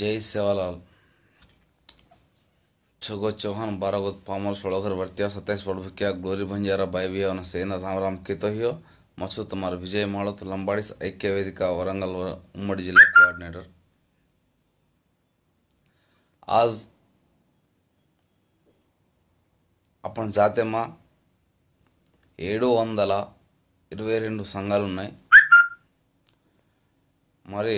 జై సేవలాల్ చగో చౌహాన్ భారగత్ పామల్ సొలఘర్ వర్త్య సత్యాస్ పడుభుక్యా గ్లోరి భంజారా భంజార బైవియన సేన రామ రామ కితోహియో మసూ తమార్ విజయ్ మాళత్ లంబాడిస్ ఐక్య వేదిక వరంగల్ ఉమ్మడి జిల్లా కోఆర్డినేటర్ ఆజ్ అప్పుడు జాతేమా ఏడు వందల ఇరవై రెండు సంఘాలు ఉన్నాయి మరి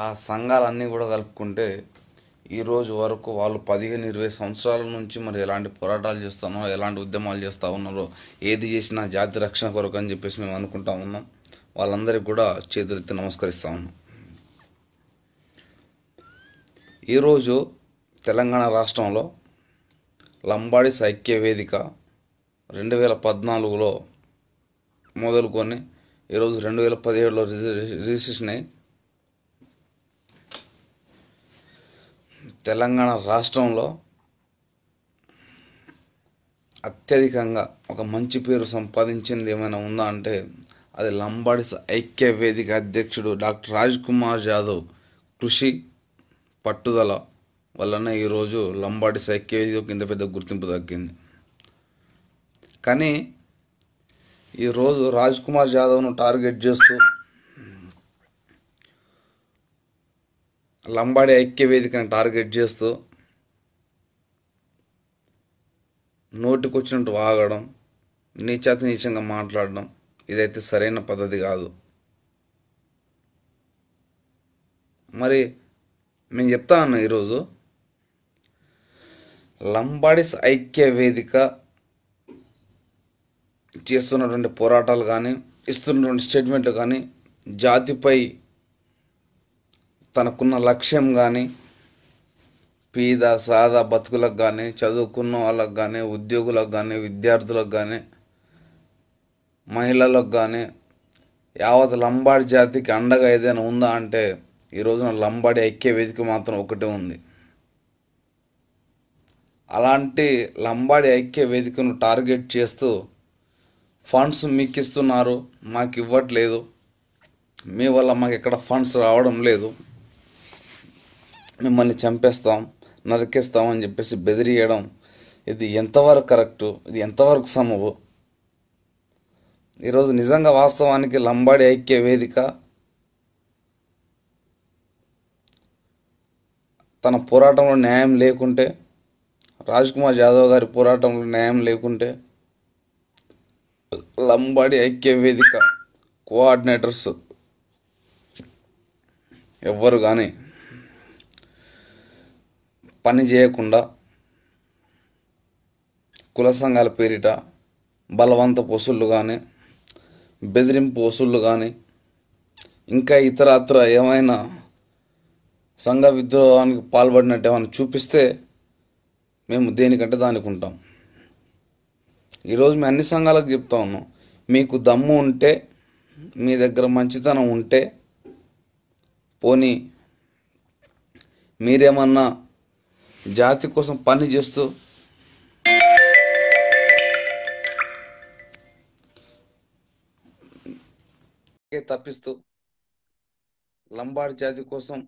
ఆ సంఘాలన్నీ కూడా కలుపుకుంటే ఈరోజు వరకు వాళ్ళు పదిహేను ఇరవై సంవత్సరాల నుంచి మరి ఎలాంటి పోరాటాలు చేస్తున్నారో ఎలాంటి ఉద్యమాలు చేస్తూ ఉన్నారో ఏది చేసినా జాతి రక్షణ కొరకు అని చెప్పేసి మేము అనుకుంటా ఉన్నాం వాళ్ళందరికీ కూడా చేతులెత్తి నమస్కరిస్తా ఉన్నాం ఈరోజు తెలంగాణ రాష్ట్రంలో లంబాడి సైక్య వేదిక రెండు వేల పద్నాలుగులో మొదలుకొని ఈరోజు రెండు వేల పదిహేడులో రిజిస్ట్రేషన్ అయ్యి తెలంగాణ రాష్ట్రంలో అత్యధికంగా ఒక మంచి పేరు సంపాదించింది ఏమైనా ఉందా అంటే అది లంబాడి ఐక్య వేదిక అధ్యక్షుడు డాక్టర్ రాజ్ కుమార్ యాదవ్ కృషి పట్టుదల వలన ఈరోజు లంబాడి ఐక్య వేదిక ఇంత పెద్ద గుర్తింపు తగ్గింది కానీ ఈరోజు రాజ్ కుమార్ యాదవ్ను టార్గెట్ చేస్తూ లంబాడి ఐక్య వేదికను టార్గెట్ చేస్తూ నోటికొచ్చినట్టు వాగడం నీచాతి నీచంగా మాట్లాడడం ఇదైతే సరైన పద్ధతి కాదు మరి మేము చెప్తా అన్నా ఈరోజు లంబాడిస్ ఐక్య వేదిక చేస్తున్నటువంటి పోరాటాలు కానీ ఇస్తున్నటువంటి స్టేట్మెంట్లు కానీ జాతిపై తనకున్న లక్ష్యం కానీ పీద సాదా బతుకులకు కానీ చదువుకున్న వాళ్ళకు కానీ ఉద్యోగులకు కానీ విద్యార్థులకు కానీ మహిళలకు కానీ యావత్ లంబాడి జాతికి అండగా ఏదైనా ఉందా అంటే ఈ రోజున లంబాడి ఐక్య వేదిక మాత్రం ఒకటే ఉంది అలాంటి లంబాడి ఐక్య వేదికను టార్గెట్ చేస్తూ ఫండ్స్ మీకు ఇస్తున్నారు మాకు ఇవ్వట్లేదు మీ వల్ల మాకు ఎక్కడ ఫండ్స్ రావడం లేదు మిమ్మల్ని చంపేస్తాం నరికేస్తాం అని చెప్పేసి బెదిరియడం ఇది ఎంతవరకు కరెక్టు ఇది ఎంతవరకు సమవు ఈరోజు నిజంగా వాస్తవానికి లంబాడి ఐక్య వేదిక తన పోరాటంలో న్యాయం లేకుంటే రాజ్ కుమార్ యాదవ్ గారి పోరాటంలో న్యాయం లేకుంటే లంబాడి ఐక్య వేదిక కోఆర్డినేటర్స్ ఎవ్వరు కానీ పని చేయకుండా కుల సంఘాల పేరిట బలవంత పోసుళ్ళు కానీ బెదిరింపు వసూళ్ళు కానీ ఇంకా ఇతరత్ర ఏమైనా సంఘ విద్రోహానికి పాల్పడినట్టు ఏమైనా చూపిస్తే మేము దేనికంటే దానికి ఉంటాం ఈరోజు మేము అన్ని సంఘాలకు చెప్తా ఉన్నాం మీకు దమ్ము ఉంటే మీ దగ్గర మంచితనం ఉంటే పోనీ మీరేమన్నా జాతి కోసం పని చేస్తూ తప్పిస్తూ లంబాడి జాతి కోసం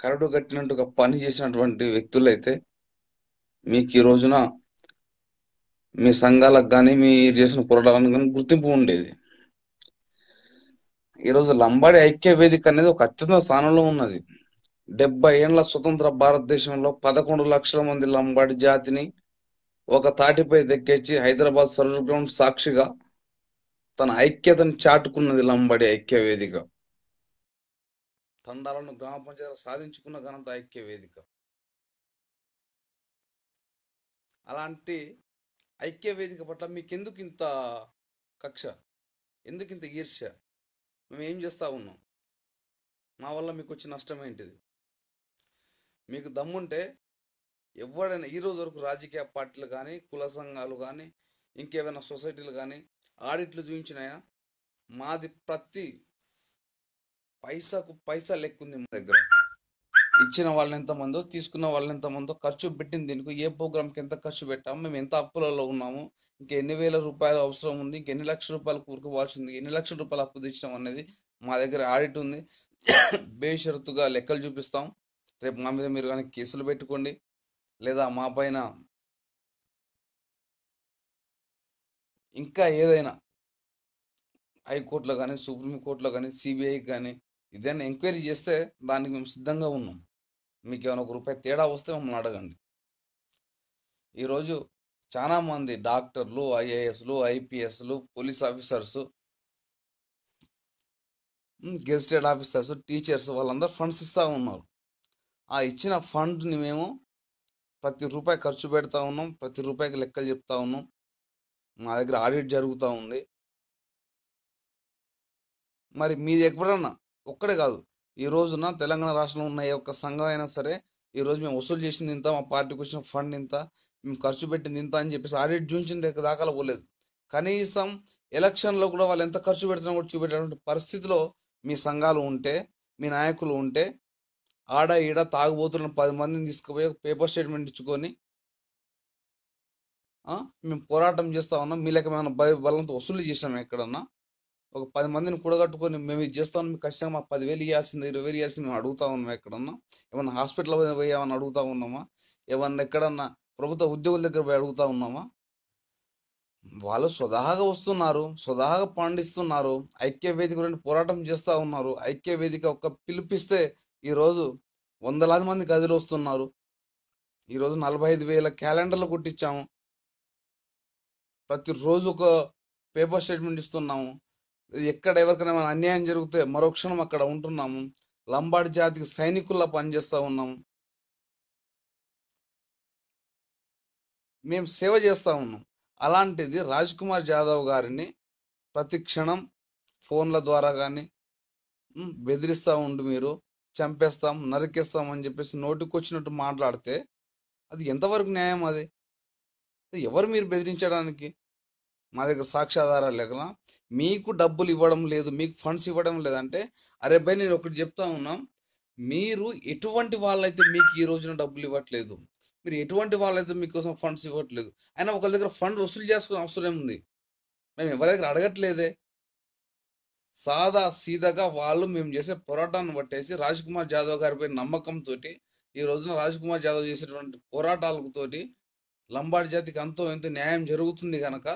కరడు కట్టినట్టుగా పని చేసినటువంటి వ్యక్తులైతే మీకు ఈ రోజున మీ సంఘాలకు కానీ మీ చేసిన పోరాటాలకు కానీ గుర్తింపు ఉండేది ఈరోజు లంబాడి ఐక్య వేదిక అనేది ఒక అత్యంత స్థానంలో ఉన్నది డెబ్బై ఏళ్ల స్వతంత్ర భారతదేశంలో పదకొండు లక్షల మంది లంబాడి జాతిని ఒక తాటిపై దక్కేచి హైదరాబాద్ సర్వర్ గ్రౌండ్ సాక్షిగా తన ఐక్యతను చాటుకున్నది లంబాడి ఐక్య వేదిక తండాలను గ్రామ పంచాయతీ సాధించుకున్న ఘనత ఐక్య వేదిక అలాంటి ఐక్య వేదిక పట్ల మీకెందుకు ఇంత కక్ష ఎందుకు ఇంత ఈర్ష్య మేము ఏం చేస్తా ఉన్నాం మా వల్ల మీకు వచ్చే నష్టం ఏంటిది మీకు దమ్ముంటే ఎవడైనా ఈరోజు వరకు రాజకీయ పార్టీలు కానీ కుల సంఘాలు కానీ ఇంకేమైనా సొసైటీలు కానీ ఆడిట్లు చూపించినాయా మాది ప్రతి పైసాకు పైసా లెక్కుంది మా దగ్గర ఇచ్చిన వాళ్ళని ఎంతమందో తీసుకున్న వాళ్ళని ఎంతమందో ఖర్చు పెట్టింది దీనికి ఏ ప్రోగ్రామ్కి ఎంత ఖర్చు పెట్టాము మేము ఎంత అప్పులలో ఉన్నాము ఇంకా ఎన్ని వేల రూపాయలు అవసరం ఉంది ఇంక ఎన్ని లక్షల రూపాయలు ఉంది ఎన్ని లక్షల రూపాయలు అప్పు తెచ్చినాం అనేది మా దగ్గర ఆడిట్ ఉంది బేషరతుగా లెక్కలు చూపిస్తాం రేపు మా మీద మీరు కానీ కేసులు పెట్టుకోండి లేదా మా పైన ఇంకా ఏదైనా హైకోర్టులో కానీ సుప్రీంకోర్టులో కానీ సిబిఐకి కానీ ఇదైనా ఎంక్వైరీ చేస్తే దానికి మేము సిద్ధంగా ఉన్నాం మీకు ఏమైనా ఒక రూపాయి తేడా వస్తే మమ్మల్ని అడగండి ఈరోజు చాలామంది డాక్టర్లు ఐఏఎస్లు ఐపీఎస్లు police officers gazetted officers teachers వాళ్ళందరూ ఫండ్స్ ఇస్తూ ఉన్నారు ఆ ఇచ్చిన ఫండ్ని మేము ప్రతి రూపాయి ఖర్చు పెడతా ఉన్నాం ప్రతి రూపాయికి లెక్కలు చెప్తా ఉన్నాం మా దగ్గర ఆడిట్ జరుగుతూ ఉంది మరి మీది ఎక్కడన్నా ఒక్కడే కాదు ఈ రోజున తెలంగాణ రాష్ట్రంలో ఉన్న ఏ ఒక్క సంఘం అయినా సరే ఈరోజు మేము వసూలు చేసింది ఇంత మా పార్టీకి వచ్చిన ఫండ్ ఇంత మేము ఖర్చు పెట్టింది ఇంత అని చెప్పేసి ఆడిట్ చూపించిన దాకా పోలేదు కనీసం ఎలక్షన్లో కూడా వాళ్ళు ఎంత ఖర్చు పెడుతున్నా కూడా చూపెట్టేటువంటి పరిస్థితిలో మీ సంఘాలు ఉంటే మీ నాయకులు ఉంటే ఆడ ఈడ తాగుబోతులను పది మందిని తీసుకుపోయి పేపర్ స్టేట్మెంట్ ఇచ్చుకొని మేము పోరాటం చేస్తా ఉన్నాం మీ లెక్క మేము బలంతో వసూలు చేసాము ఎక్కడన్నా ఒక పది మందిని కూడగట్టుకొని మేము ఇది చేస్తా ఉన్నాం ఖచ్చితంగా మాకు పదివేలు ఇవ్వాల్సింది ఇరవై వేలు ఇవ్వాల్సింది మేము అడుగుతా ఉన్నాం ఎక్కడన్నా ఏమన్నా హాస్పిటల్ పోయామని అడుగుతా ఉన్నామా ఏమన్నా ఎక్కడన్నా ప్రభుత్వ ఉద్యోగుల దగ్గర పోయి అడుగుతా ఉన్నామా వాళ్ళు స్వతహాగా వస్తున్నారు స్వదాహగా పండిస్తున్నారు ఐక్య వేదిక గురించి పోరాటం చేస్తూ ఉన్నారు ఐక్య వేదిక ఒక పిలిపిస్తే ఈరోజు వందలాది మంది గదిలు వస్తున్నారు ఈరోజు నలభై ఐదు వేల క్యాలెండర్లు కొట్టించాము ప్రతిరోజు ఒక పేపర్ స్టేట్మెంట్ ఇస్తున్నాము ఎక్కడ ఎవరికైనా అన్యాయం జరిగితే మరో క్షణం అక్కడ ఉంటున్నాము లంబాడి జాతికి సైనికుల్లా పనిచేస్తూ ఉన్నాము మేము సేవ చేస్తూ ఉన్నాం అలాంటిది రాజ్ కుమార్ జాదవ్ గారిని ప్రతి క్షణం ఫోన్ల ద్వారా కానీ బెదిరిస్తూ ఉండు మీరు చంపేస్తాం నరికేస్తాం అని చెప్పేసి వచ్చినట్టు మాట్లాడితే అది ఎంతవరకు న్యాయం అది ఎవరు మీరు బెదిరించడానికి మా దగ్గర సాక్ష్యాధారాలు లేకనా మీకు డబ్బులు ఇవ్వడం లేదు మీకు ఫండ్స్ ఇవ్వడం లేదంటే అరే భయ్ నేను ఒకటి చెప్తా ఉన్నాం మీరు ఎటువంటి వాళ్ళైతే మీకు ఈ రోజున డబ్బులు ఇవ్వట్లేదు మీరు ఎటువంటి వాళ్ళైతే మీకోసం ఫండ్స్ ఇవ్వట్లేదు అయినా ఒకరి దగ్గర ఫండ్ వసూలు చేసుకునే అవసరం ఉంది మేము ఎవరి దగ్గర అడగట్లేదే సాదా సీదాగా వాళ్ళు మేము చేసే పోరాటాన్ని పట్టేసి రాజ్ కుమార్ జాదవ్ గారిపై నమ్మకంతో ఈ రోజున రాజ్ కుమార్ జాదవ్ చేసినటువంటి పోరాటాలతోటి లంబాడి జాతికి అంతో ఎంతో న్యాయం జరుగుతుంది కనుక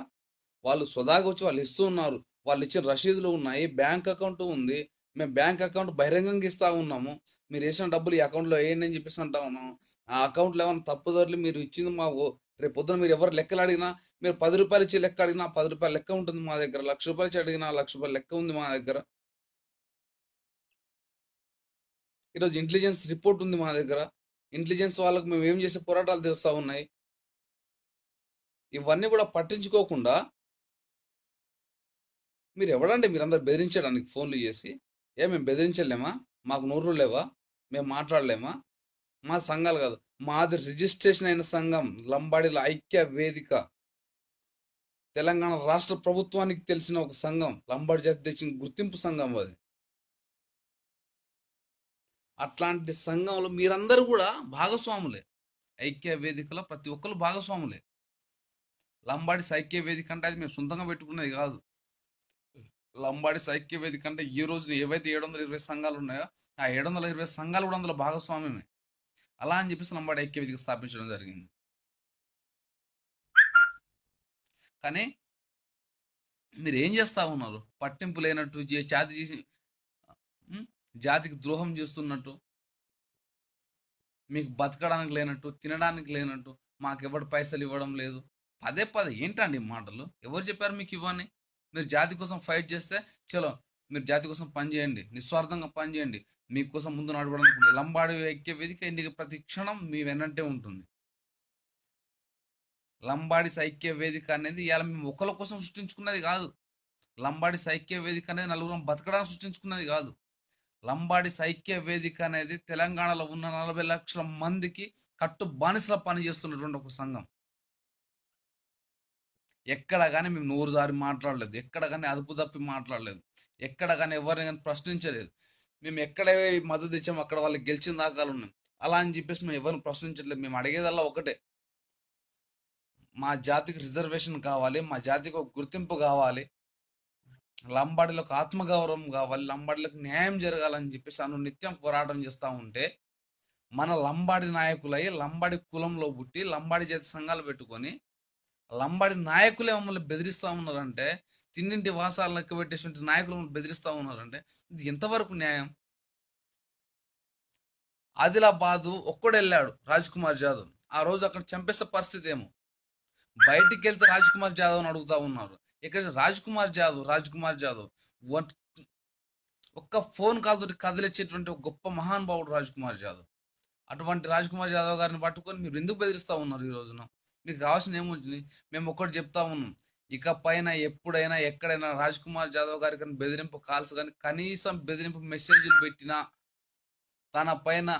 వాళ్ళు స్వదాగా వచ్చి వాళ్ళు ఇస్తూ ఉన్నారు వాళ్ళు ఇచ్చిన రసీదులు ఉన్నాయి బ్యాంక్ అకౌంట్ ఉంది మేము బ్యాంక్ అకౌంట్ బహిరంగంగా ఇస్తా ఉన్నాము మీరు వేసిన డబ్బులు ఈ అకౌంట్లో వేయండి అని చెప్పేసి అంటా ఉన్నాము ఆ అకౌంట్లో ఏమైనా తప్పుదారులు మీరు ఇచ్చింది మాకు రేపు పొద్దున మీరు ఎవరు లెక్కలు అడిగినా మీరు పది రూపాయలు ఇచ్చి లెక్క అడిగినా పది రూపాయలు లెక్క ఉంటుంది మా దగ్గర లక్ష రూపాయలు ఇచ్చి అడిగినా లక్ష రూపాయలు లెక్క ఉంది మా దగ్గర ఈరోజు ఇంటెలిజెన్స్ రిపోర్ట్ ఉంది మా దగ్గర ఇంటెలిజెన్స్ వాళ్ళకు మేము ఏం చేసే పోరాటాలు తెలుస్తూ ఉన్నాయి ఇవన్నీ కూడా పట్టించుకోకుండా మీరు ఎవడండి అందరు బెదిరించడానికి ఫోన్లు చేసి ఏ మేము బెదిరించలేమా మాకు నోరు లేవా మేము మాట్లాడలేమా మా సంఘాలు కాదు మాది రిజిస్ట్రేషన్ అయిన సంఘం లంబాడీల ఐక్య వేదిక తెలంగాణ రాష్ట్ర ప్రభుత్వానికి తెలిసిన ఒక సంఘం లంబాడి జాతి తెచ్చిన గుర్తింపు సంఘం అది అట్లాంటి సంఘంలో మీరందరూ కూడా భాగస్వాములే ఐక్య వేదికలో ప్రతి ఒక్కరు భాగస్వాములే లంబాడి సైక్య వేదిక అంటే అది మేము సొంతంగా పెట్టుకున్నది కాదు లంబాడి సైక్య వేదిక అంటే ఈ రోజున ఏవైతే ఏడు వందల ఇరవై సంఘాలు ఉన్నాయో ఆ ఏడు వందల ఇరవై సంఘాలు కూడా అందులో భాగస్వామ్యమే అలా అని చెప్పేసి లంబాడి ఐక్య వేదిక స్థాపించడం జరిగింది కానీ మీరు ఏం చేస్తూ ఉన్నారు పట్టింపు లేనట్టు జాతి చేసి జాతికి ద్రోహం చేస్తున్నట్టు మీకు బతకడానికి లేనట్టు తినడానికి లేనట్టు మాకెవడు పైసలు ఇవ్వడం లేదు పదే పదే ఏంటండి మాటలు ఎవరు చెప్పారు మీకు ఇవ్వని మీరు జాతి కోసం ఫైట్ చేస్తే చలో మీరు జాతి కోసం పనిచేయండి నిస్వార్థంగా పనిచేయండి మీకోసం ముందు నడవడానికి లంబాడి ఐక్య వేదిక ఎన్నిక ప్రతి క్షణం మీ వెన్నంటే ఉంటుంది లంబాడి సైక్య వేదిక అనేది ఇలా మేము ఒకళ్ళ కోసం సృష్టించుకున్నది కాదు లంబాడి సైక్య వేదిక అనేది నలుగురం బతకడానికి సృష్టించుకున్నది కాదు లంబాడి సైక్య వేదిక అనేది తెలంగాణలో ఉన్న నలభై లక్షల మందికి కట్టు బానిసల చేస్తున్నటువంటి ఒక సంఘం ఎక్కడ కానీ మేము నూరుసారి మాట్లాడలేదు ఎక్కడ కానీ అదుపు తప్పి మాట్లాడలేదు ఎక్కడ కానీ ఎవరిని కానీ ప్రశ్నించలేదు మేము ఎక్కడ మద్దతు ఇచ్చాము అక్కడ వాళ్ళకి గెలిచిన దాకాలు ఉన్నాం అలా అని చెప్పేసి మేము ఎవరిని ప్రశ్నించట్లేదు మేము అడిగేదల్లా ఒకటే మా జాతికి రిజర్వేషన్ కావాలి మా జాతికి ఒక గుర్తింపు కావాలి లంబాడీలకు ఆత్మగౌరవం కావాలి లంబాడీలకు న్యాయం జరగాలని చెప్పేసి అను నిత్యం పోరాటం చేస్తూ ఉంటే మన లంబాడి నాయకులై లంబాడి కులంలో పుట్టి లంబాడి జాతి సంఘాలు పెట్టుకొని లంబాడి నాయకులే మమ్మల్ని బెదిరిస్తూ ఉన్నారంటే తిన్నింటి వాసాలు లెక్కబెట్టేటువంటి నాయకులను బెదిరిస్తూ ఉన్నారంటే ఇది ఎంతవరకు న్యాయం ఆదిలాబాదు ఒక్కడెళ్ళాడు రాజ్ కుమార్ జాదవ్ ఆ రోజు అక్కడ చంపేసే పరిస్థితి ఏమో బయటికి వెళ్తే రాజ్ కుమార్ జాదవ్ అని అడుగుతా ఉన్నారు ఇక్కడ రాజ్ కుమార్ జాదవ్ రాజ్ కుమార్ జాదవ్ ఒక్క ఫోన్ తోటి కదిలిచ్చేటువంటి ఒక గొప్ప మహానుభావుడు రాజ్ కుమార్ జాదవ్ అటువంటి రాజ్ కుమార్ జాదవ్ గారిని పట్టుకొని మీరు ఎందుకు బెదిరిస్తూ ఉన్నారు ఈ రోజున మీకు కావాల్సిన ఏముంటుంది మేము ఒక్కటి చెప్తా ఉన్నాం ఇక పైన ఎప్పుడైనా ఎక్కడైనా రాజ్ కుమార్ జాదవ్ గారి కానీ బెదిరింపు కాల్స్ కానీ కనీసం బెదిరింపు మెసేజ్లు పెట్టినా తన పైన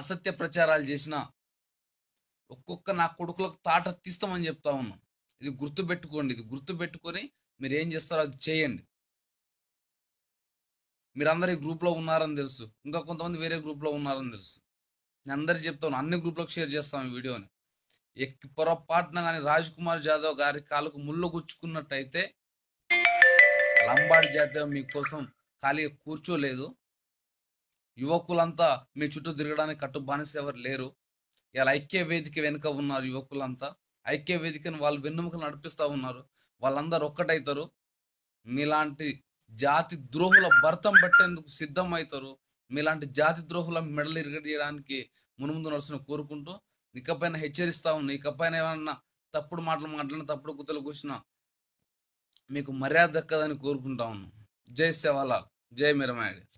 అసత్య ప్రచారాలు చేసిన ఒక్కొక్క నా కొడుకులకు తాట తీస్తామని చెప్తా ఉన్నాం ఇది గుర్తుపెట్టుకోండి ఇది గుర్తుపెట్టుకొని మీరు ఏం చేస్తారో అది చేయండి మీరందరూ ఈ గ్రూప్లో ఉన్నారని తెలుసు ఇంకా కొంతమంది వేరే గ్రూప్లో ఉన్నారని తెలుసు నేను అందరు చెప్తాను అన్ని గ్రూప్లకు షేర్ చేస్తాను ఈ వీడియోని ఎక్కి పొరపాటున కానీ రాజ్ కుమార్ జాదవ్ గారి కాలుకు ముళ్ళు గుచ్చుకున్నట్టయితే లంబాడి జాతీయం మీకోసం ఖాళీగా కూర్చోలేదు యువకులంతా మీ చుట్టూ తిరగడానికి కట్టు బానిసలు ఎవరు లేరు ఇలా ఐక్య వేదిక వెనుక ఉన్నారు యువకులంతా ఐక్య వేదికను వాళ్ళు వెన్నుముకలు నడిపిస్తూ ఉన్నారు వాళ్ళందరూ ఒక్కటవుతారు మీలాంటి జాతి ద్రోహుల భర్తం పట్టేందుకు సిద్ధమవుతారు మీలాంటి జాతి ద్రోహుల మెడలు ఇరగడి చేయడానికి మునుముందు నడుస్తున్న కోరుకుంటూ ఇకపైన హెచ్చరిస్తా ఉన్నా ఇకపైన ఏమన్నా తప్పుడు మాటలు మాట్లాడిన తప్పుడు కుతలు కూర్చున్నా మీకు మర్యాద దక్కదని కోరుకుంటా ఉన్నాను జై సేవాలాల్ జై మిరమాయడి